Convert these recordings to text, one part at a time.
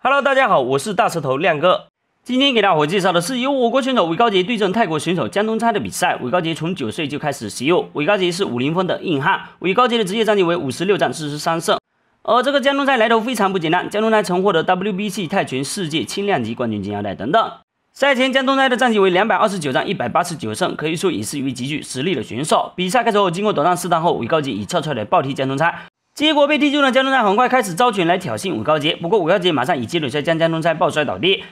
Hello，大家好，我是大舌头亮哥。今天给大伙介绍的是由我国选手韦高杰对阵泰国选手江东差的比赛。韦高杰从九岁就开始习武，韦高杰是武林风的硬汉。韦高杰的职业战绩为五十六战四十三胜。而这个江东差来头非常不简单，江东差曾获得 WBC 泰拳世界轻量级冠军金腰带等等。赛前，江东差的战绩为两百二十九战一百八十九胜，可以说也是一位极具实力的选手。比赛开始后，经过短暂试探后，韦高杰以侧踹的暴踢江东差。结果被踢中的江东菜，很快开始招拳来挑衅武高杰，不过武高杰马上以接腿摔将江东菜抱摔倒地。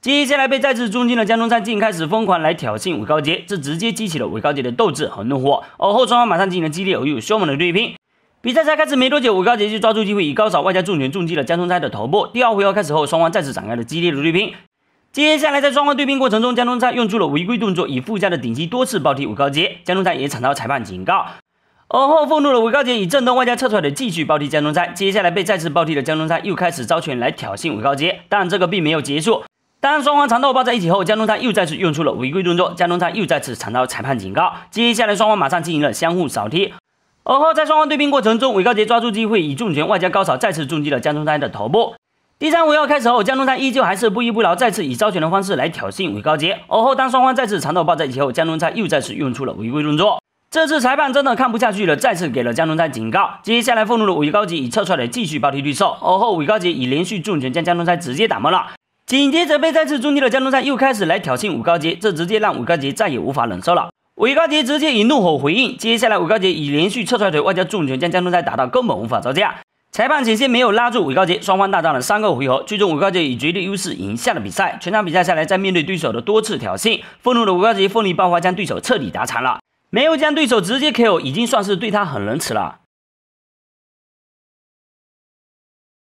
接下来被再次重击的江东菜竟开始疯狂来挑衅武高杰，这直接激起了武高杰的斗志和怒火。而后双方马上进行了激烈而又凶猛的对拼。比赛才开始没多久，武高杰就抓住机会以高扫外加重拳重击了江东菜的头部。第二回合开始后，双方再次展开了激烈的对拼。接下来在双方对拼过程中，江东菜用出了违规动作，以附加的顶击多次暴踢武高杰，江东菜也惨遭裁判警告。而后，愤怒的韦高杰以震动外加侧踹的继续暴踢江东山，接下来被再次暴踢的江东山又开始招拳来挑衅韦高杰，但这个并没有结束。当双方缠斗抱在一起后，江东山又再次用出了违规动作，江东山又再次惨遭裁判警告。接下来双方马上进行了相互扫踢。而后在双方对拼过程中，韦高杰抓住机会以重拳外加高扫再次重击了江东山的头部。第三回合开始后，江东山依旧还是不依不饶，再次以招拳的方式来挑衅韦高杰。而后当双方再次缠斗抱在一起后，江东山又再次用出了违规动作。这次裁判真的看不下去了，再次给了江东山警告。接下来，愤怒的武高杰以侧踹腿继续暴踢绿手，而后武高杰以连续重拳将江东山直接打懵了。紧接着被再次重踢的江东山又开始来挑衅武高杰，这直接让武高杰再也无法忍受了。武高杰直接以怒吼回应，接下来武高杰以连续侧踹腿外加重拳将江东山打到根本无法招架。裁判险些没有拉住武高杰，双方大战了三个回合，最终武高杰以绝对优势赢下了比赛。全场比赛下来，在面对对手的多次挑衅，愤怒的武高杰奋力爆发，将对手彻底打残了。没有将对手直接 kill，已经算是对他很仁慈了。